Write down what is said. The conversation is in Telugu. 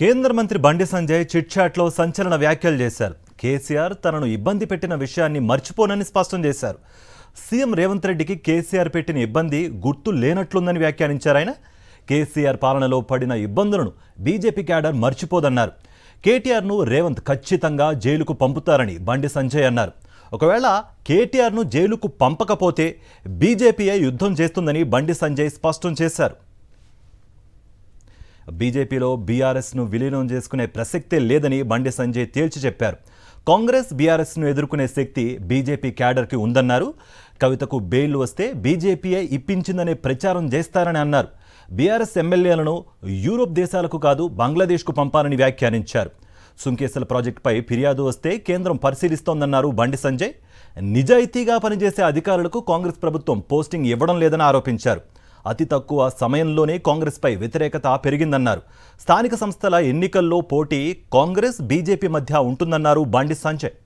కేంద్ర మంత్రి బండి సంజయ్ చిట్చాట్లో సంచలన వ్యాఖ్యలు చేశారు కేసీఆర్ తనను ఇబ్బంది పెట్టిన విషయాన్ని మర్చిపోనని స్పష్టం చేశారు సీఎం రేవంత్ రెడ్డికి కేసీఆర్ పెట్టిన ఇబ్బంది గుర్తు లేనట్లుందని వ్యాఖ్యానించారు ఆయన కేసీఆర్ పాలనలో పడిన ఇబ్బందులను బీజేపీ క్యాడర్ మర్చిపోదన్నారు కేటీఆర్ను రేవంత్ ఖచ్చితంగా జైలుకు పంపుతారని బండి సంజయ్ అన్నారు ఒకవేళ కేటీఆర్ను జైలుకు పంపకపోతే బీజేపీయే యుద్ధం చేస్తుందని బండి సంజయ్ స్పష్టం చేశారు బీజేపీలో బీఆర్ఎస్ను విలీనం చేసుకునే ప్రసక్తే లేదని బండి సంజయ్ తేల్చి చెప్పారు కాంగ్రెస్ బీఆర్ఎస్ను ఎదుర్కొనే శక్తి బీజేపీ క్యాడర్కి ఉందన్నారు కవితకు బెయిల్ వస్తే బీజేపీయే ఇప్పించిందనే ప్రచారం చేస్తారని అన్నారు బీఆర్ఎస్ ఎమ్మెల్యేలను యూరోప్ దేశాలకు కాదు బంగ్లాదేశ్కు పంపాలని వ్యాఖ్యానించారు సుంకేసల ప్రాజెక్టుపై ఫిర్యాదు వస్తే కేంద్రం పరిశీలిస్తోందన్నారు బండి సంజయ్ నిజాయితీగా పనిచేసే అధికారులకు కాంగ్రెస్ ప్రభుత్వం పోస్టింగ్ ఇవ్వడం లేదని ఆరోపించారు అతి తక్కువ సమయంలోనే కాంగ్రెస్పై వ్యతిరేకత పెరిగిందన్నారు స్థానిక సంస్థల ఎన్నికల్లో పోటీ కాంగ్రెస్ బీజేపీ మధ్య ఉంటుందన్నారు బాండి సంజయ్